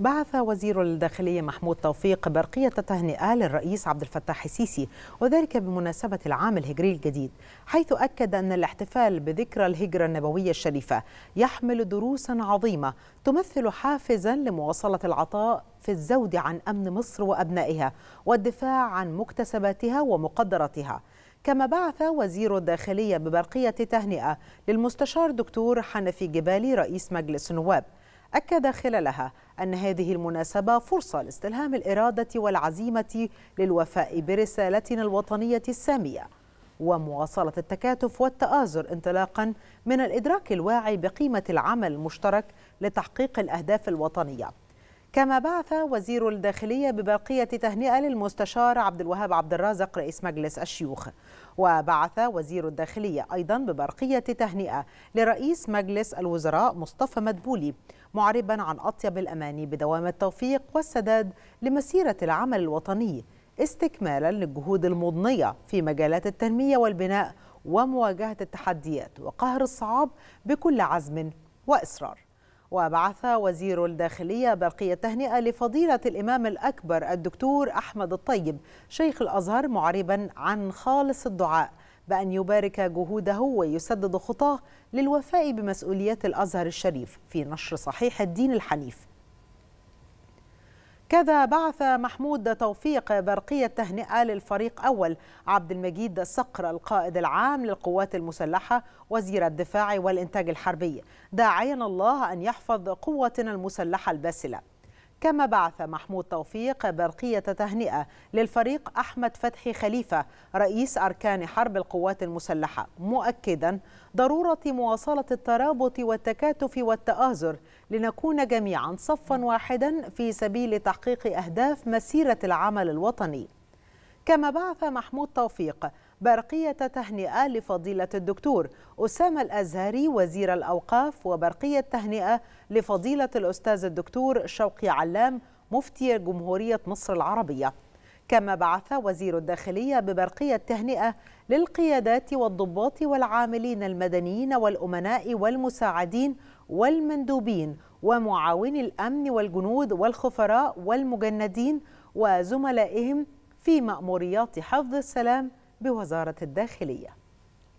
بعث وزير الداخلية محمود توفيق برقية تهنئة للرئيس عبد الفتاح السيسي وذلك بمناسبة العام الهجري الجديد حيث أكد أن الاحتفال بذكرى الهجرة النبوية الشريفة يحمل دروسا عظيمة تمثل حافزا لمواصلة العطاء في الزود عن أمن مصر وأبنائها والدفاع عن مكتسباتها ومقدراتها كما بعث وزير الداخلية ببرقية تهنئة للمستشار دكتور حنفي جبالي رئيس مجلس النواب أكد خلالها أن هذه المناسبة فرصة لاستلهام الإرادة والعزيمة للوفاء برسالتنا الوطنية السامية ومواصلة التكاتف والتآزر انطلاقا من الإدراك الواعي بقيمة العمل المشترك لتحقيق الأهداف الوطنية كما بعث وزير الداخلية بباقية تهنئة للمستشار عبد الوهاب عبد الرازق رئيس مجلس الشيوخ وبعث وزير الداخلية أيضا ببرقية تهنئة لرئيس مجلس الوزراء مصطفى مدبولي معربا عن أطيب الأماني بدوام التوفيق والسداد لمسيرة العمل الوطني استكمالا للجهود المضنية في مجالات التنمية والبناء ومواجهة التحديات وقهر الصعاب بكل عزم وإصرار وبعث وزير الداخلية برقية تهنئة لفضيلة الإمام الأكبر الدكتور أحمد الطيب شيخ الأزهر معربا عن خالص الدعاء بأن يبارك جهوده ويسدد خطاه للوفاء بمسؤوليات الأزهر الشريف في نشر صحيح الدين الحنيف كذا بعث محمود توفيق برقية تهنئة للفريق أول عبد المجيد صقر القائد العام للقوات المسلحة وزير الدفاع والإنتاج الحربي داعيا الله أن يحفظ قوتنا المسلحة الباسلة كما بعث محمود توفيق برقية تهنئة للفريق أحمد فتحي خليفة رئيس أركان حرب القوات المسلحة مؤكدا ضرورة مواصلة الترابط والتكاتف والتآزر لنكون جميعا صفا واحدا في سبيل تحقيق أهداف مسيرة العمل الوطني كما بعث محمود توفيق برقية تهنئة لفضيلة الدكتور أسامة الأزهري وزير الأوقاف وبرقية تهنئة لفضيلة الأستاذ الدكتور شوقي علام مفتي جمهورية مصر العربية كما بعث وزير الداخلية ببرقية تهنئة للقيادات والضباط والعاملين المدنيين والأمناء والمساعدين والمندوبين ومعاوني الأمن والجنود والخفراء والمجندين وزملائهم في مأموريات حفظ السلام بوزارة الداخلية